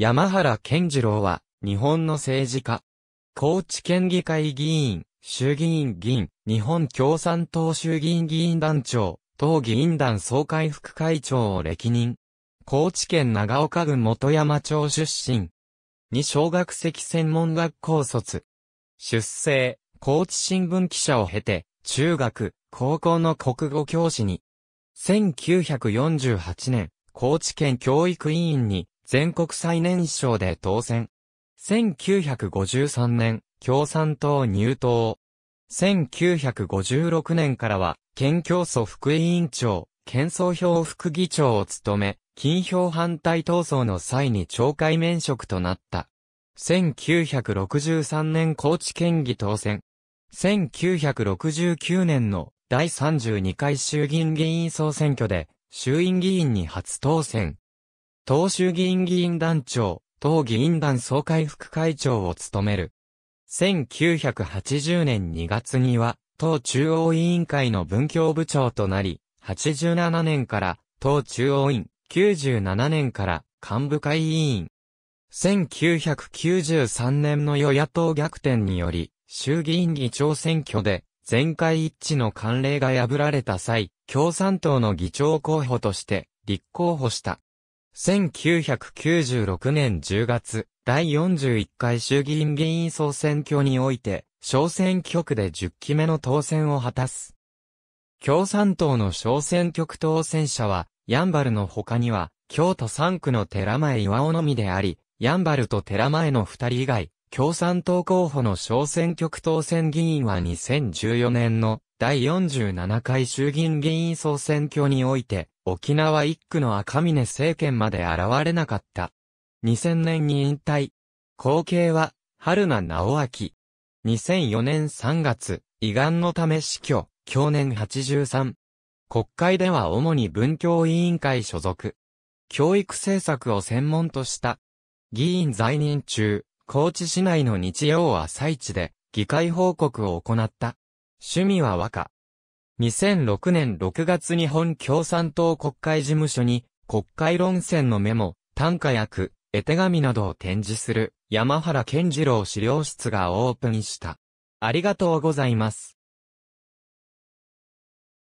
山原健次郎は、日本の政治家。高知県議会議員、衆議院議員、日本共産党衆議院議員団長、党議員団総会副会長を歴任。高知県長岡郡本山町出身。二小学籍専門学校卒。出生、高知新聞記者を経て、中学、高校の国語教師に。1948年、高知県教育委員に全国最年少で当選。1953年、共産党入党。1956年からは、県教祖副委員長、県総評副議長を務め、金票反対闘争の際に懲戒免職となった。1963年高知県議当選。1969年の第32回衆議院議員総選挙で、衆院議員に初当選。党衆議院議員団長、党議員団総会副会長を務める。1980年2月には、党中央委員会の文教部長となり、87年から党中央委員、97年から幹部会委員。1993年の与野党逆転により、衆議院議長選挙で、全会一致の慣例が破られた際、共産党の議長候補として立候補した。1996年10月、第41回衆議院議員総選挙において、小選挙区で10期目の当選を果たす。共産党の小選挙区当選者は、ヤンバルの他には、京都3区の寺前岩尾のみであり、ヤンバルと寺前の2人以外、共産党候補の小選挙区当選議員は2014年の第47回衆議院議員総選挙において、沖縄一区の赤峰政権まで現れなかった。2000年に引退。後継は、春名直明。2004年3月、胃がんのため死去、去年83。国会では主に文教委員会所属。教育政策を専門とした。議員在任中、高知市内の日曜朝市で、議会報告を行った。趣味は和歌。2006年6月日本共産党国会事務所に、国会論戦のメモ、短歌役、絵手紙などを展示する、山原健次郎資料室がオープンした。ありがとうございます。